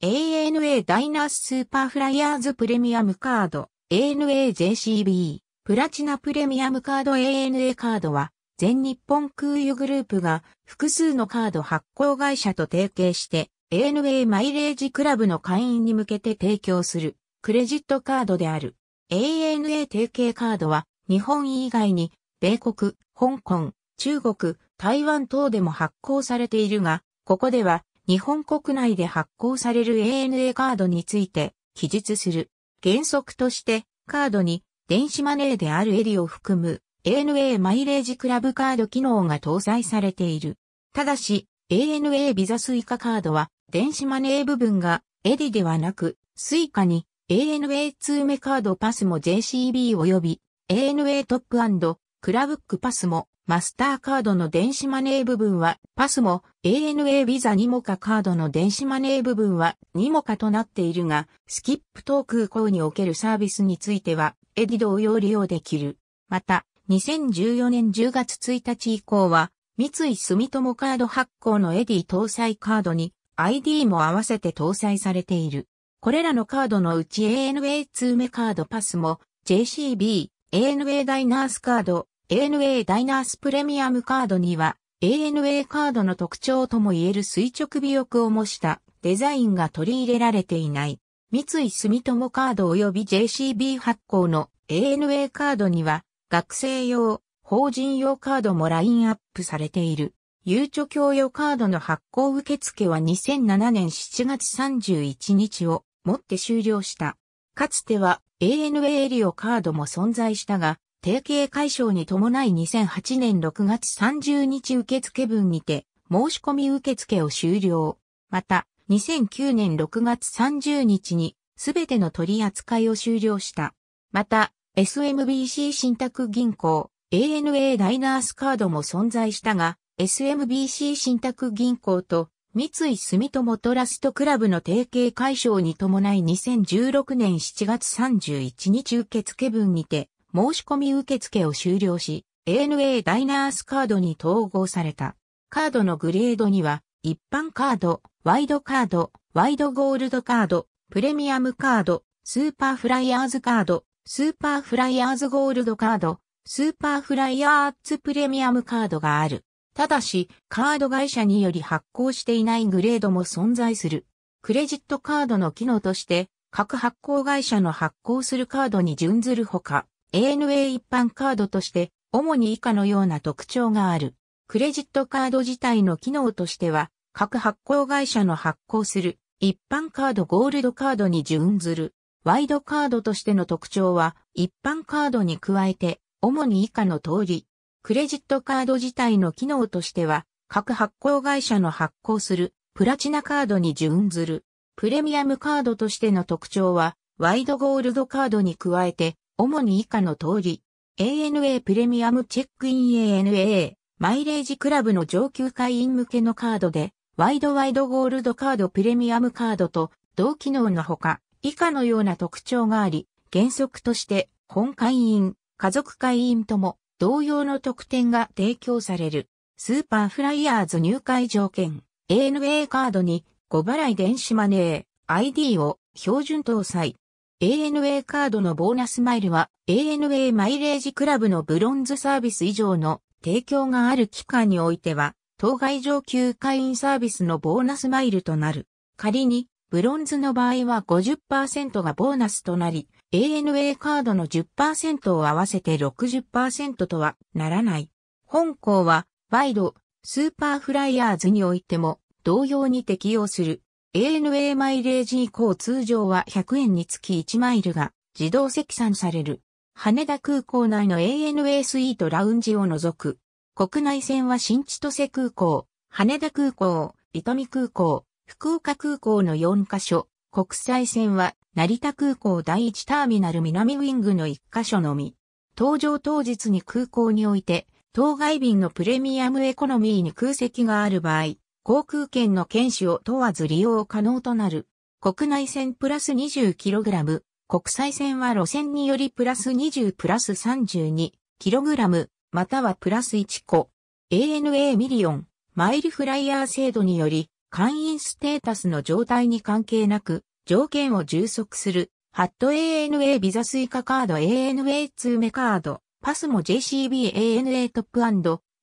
ANA ダイナーススーパーフライヤーズプレミアムカード ANAJCB プラチナプレミアムカード ANA カードは全日本空輸グループが複数のカード発行会社と提携して ANA マイレージクラブの会員に向けて提供するクレジットカードである ANA 提携カードは日本以外に米国、香港、中国、台湾等でも発行されているが、ここでは日本国内で発行される ANA カードについて記述する。原則としてカードに電子マネーであるエリを含む ANA マイレージクラブカード機能が搭載されている。ただし ANA ビザスイカカードは電子マネー部分がエディではなくスイカに ANA 2メカードパスも JCB 及び ANA トップクラブックパスもマスターカードの電子マネー部分はパスも ANA ビザにもかカードの電子マネー部分はにもかとなっているが、スキップ等空港におけるサービスについては、エディ同様利用できる。また、2014年10月1日以降は、三井住友カード発行のエディ搭載カードに ID も合わせて搭載されている。これらのカードのうち ANA 2目カードパスも JCB、ANA ダイナースカード、ANA ダイナースプレミアムカードには ANA カードの特徴ともいえる垂直尾翼を模したデザインが取り入れられていない。三井住友カード及び JCB 発行の ANA カードには学生用、法人用カードもラインアップされている。ゆうちょ教用カードの発行受付は2007年7月31日をもって終了した。かつては ANA エリオカードも存在したが、提携解消に伴い2008年6月30日受付分にて、申し込み受付を終了。また、2009年6月30日に、すべての取り扱いを終了した。また、SMBC 信託銀行、ANA ダイナースカードも存在したが、SMBC 信託銀行と三井住友トラストクラブの提携解消に伴い2016年7月31日受付分にて、申し込み受付を終了し、ANA ダイナースカードに統合された。カードのグレードには、一般カード、ワイドカード、ワイドゴールドカード、プレミアムカード、スーパーフライヤーズカード、スーパーフライヤーズゴールドカード、スーパーフライヤーズプレミアムカードがある。ただし、カード会社により発行していないグレードも存在する。クレジットカードの機能として、各発行会社の発行するカードに準ずるほか、ANA 一般カードとして、主に以下のような特徴がある。クレジットカード自体の機能としては、各発行会社の発行する一般カードゴールドカードに準ずる。ワイドカードとしての特徴は、一般カードに加えて、主に以下の通り。クレジットカード自体の機能としては、各発行会社の発行するプラチナカードに準ずる。プレミアムカードとしての特徴は、ワイドゴールドカードに加えて、主に以下の通り、ANA プレミアムチェックイン ANA、マイレージクラブの上級会員向けのカードで、ワイドワイドゴールドカードプレミアムカードと同機能のほか、以下のような特徴があり、原則として本会員、家族会員とも同様の特典が提供される。スーパーフライヤーズ入会条件、ANA カードに5払い電子マネー、ID を標準搭載。ANA カードのボーナスマイルは ANA マイレージクラブのブロンズサービス以上の提供がある期間においては、当該上級会員サービスのボーナスマイルとなる。仮に、ブロンズの場合は50%がボーナスとなり、ANA カードの10%を合わせて60%とはならない。本校は、ワイド、スーパーフライヤーズにおいても同様に適用する。ANA マイレージ以降通常は100円につき1マイルが自動積算される。羽田空港内の ANA スイートラウンジを除く。国内線は新千歳空港、羽田空港、伊丹空港、福岡空港の4カ所。国際線は成田空港第1ターミナル南ウィングの1カ所のみ。搭乗当日に空港において、当該便のプレミアムエコノミーに空席がある場合、航空券の券種を問わず利用可能となる。国内線プラス 20kg、国際線は路線によりプラス20プラス 32kg、またはプラス1個。ANA ミリオン、マイルフライヤー制度により、会員ステータスの状態に関係なく、条件を充足する、ハット ANA ビザスイカカード ANA ツーメカード、パスも JCB ANA トップ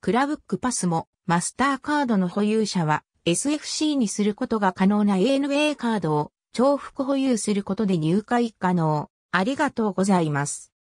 クラブックパスもマスターカードの保有者は SFC にすることが可能な ANA カードを重複保有することで入会可能。ありがとうございます。